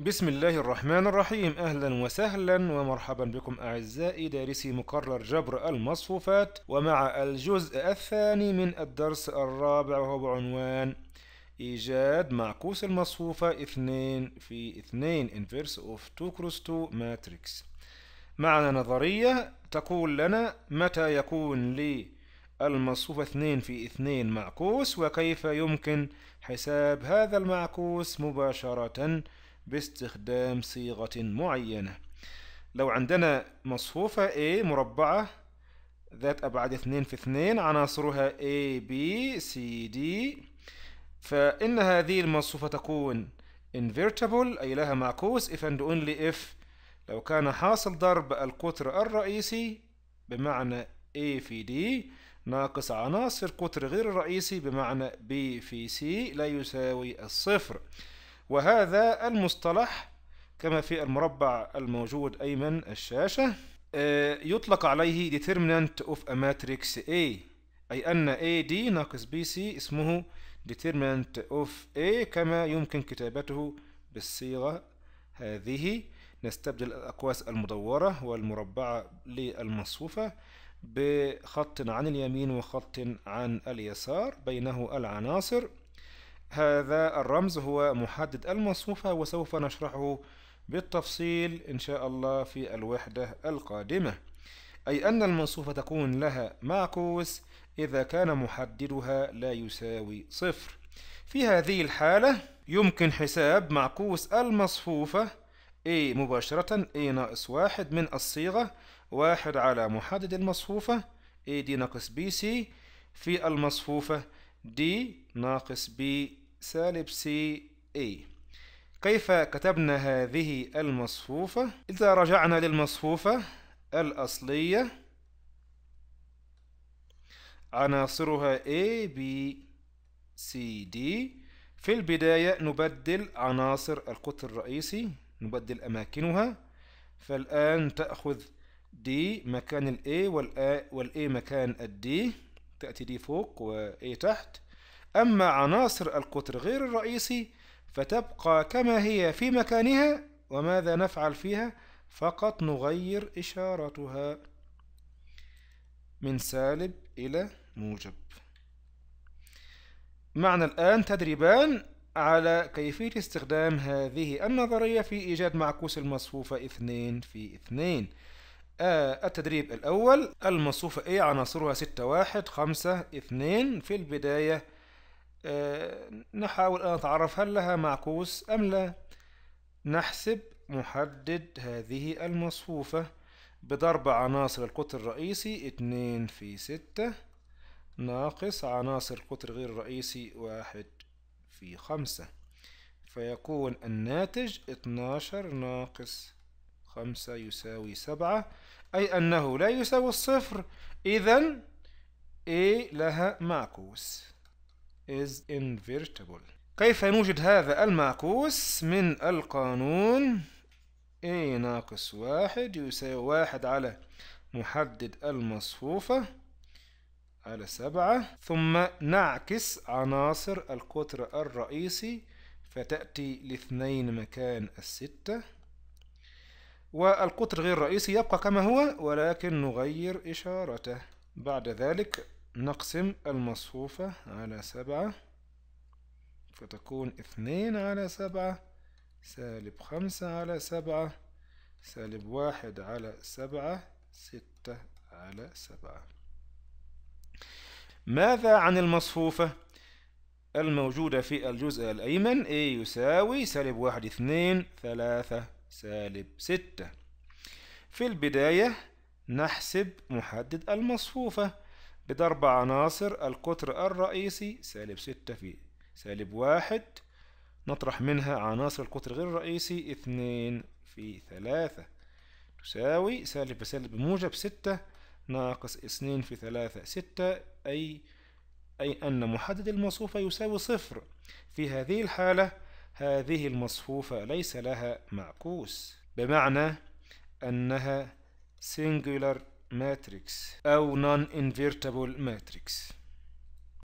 بسم الله الرحمن الرحيم أهلا وسهلا ومرحبا بكم أعزائي دارسي مقرر جبر المصفوفات ومع الجزء الثاني من الدرس الرابع وهو بعنوان إيجاد معكوس المصفوفة 2 في 2 inverse of 2 cross 2 matrix معنا نظرية تقول لنا متى يكون لي المصفوفة 2 في 2 معكوس وكيف يمكن حساب هذا المعكوس مباشرةً باستخدام صيغة معينة لو عندنا مصفوفة A مربعة ذات أبعاد 2 في 2 عناصرها A B C D فإن هذه المصفوفة تكون invertible أي لها معكوس if and only if لو كان حاصل ضرب القطر الرئيسي بمعنى A في D ناقص عناصر قطر غير الرئيسي بمعنى B في C لا يساوي الصفر وهذا المصطلح كما في المربع الموجود أيمن الشاشة آه، يطلق عليه determinant of a matrix A أي أن AD ناقص BC اسمه determinant of A كما يمكن كتابته بالصيغة هذه نستبدل الأقواس المدورة والمربعة للمصفوفة بخط عن اليمين وخط عن اليسار بينه العناصر هذا الرمز هو محدد المصفوفة وسوف نشرحه بالتفصيل إن شاء الله في الوحدة القادمة أي أن المصفوفة تكون لها معكوس إذا كان محددها لا يساوي صفر في هذه الحالة يمكن حساب معكوس المصفوفة A مباشرة A ناقص واحد من الصيغة واحد على محدد المصفوفة A دي ناقص BC في المصفوفة D ناقص BC سالب سي اي كيف كتبنا هذه المصفوفة؟ إذا رجعنا للمصفوفة الأصلية عناصرها A B C D في البداية نبدل عناصر القطر الرئيسي نبدل أماكنها فالآن تأخذ D مكان الـ A والـ A مكان الـ D تأتي D فوق و A تحت أما عناصر القطر غير الرئيسي فتبقى كما هي في مكانها وماذا نفعل فيها فقط نغير إشارتها من سالب إلى موجب معنا الآن تدريبان على كيفية استخدام هذه النظرية في إيجاد معكوس المصفوفة 2 في 2 آه، التدريب الأول المصفوفة A إيه؟ عناصرها 6 1 5 2 في البداية آه، نحاول أن نتعرف هل لها معكوس أم لا نحسب محدد هذه المصفوفة بضرب عناصر القطر الرئيسي اتنين في ستة ناقص عناصر القطر غير الرئيسي واحد في خمسة فيكون الناتج اتناشر ناقص خمسة يساوي سبعة أي أنه لا يساوي الصفر إذا A لها معكوس is invertible كيف نوجد هذا المعكوس من القانون A ناقص واحد يساوي واحد على محدد المصفوفة على سبعة ثم نعكس عناصر القطر الرئيسي فتأتي لاثنين مكان الستة والقطر غير الرئيسي يبقى كما هو ولكن نغير إشارته بعد ذلك نقسم المصفوفة على سبعة فتكون اثنين على سبعة سالب خمسة على سبعة سالب واحد على سبعة ستة على سبعة ماذا عن المصفوفة الموجودة في الجزء الأيمن A يساوي سالب واحد اثنين ثلاثة سالب ستة في البداية نحسب محدد المصفوفة بضرب عناصر القطر الرئيسي سالب ستة في سالب واحد نطرح منها عناصر القطر غير الرئيسي اثنين في ثلاثة تساوي سالب سالب موجب ستة ناقص اثنين في ثلاثة ستة أي أي أن محدد المصفوفة يساوي صفر في هذه الحالة هذه المصفوفة ليس لها معكوس بمعنى أنها singular ماتريكس أو non invertible matrix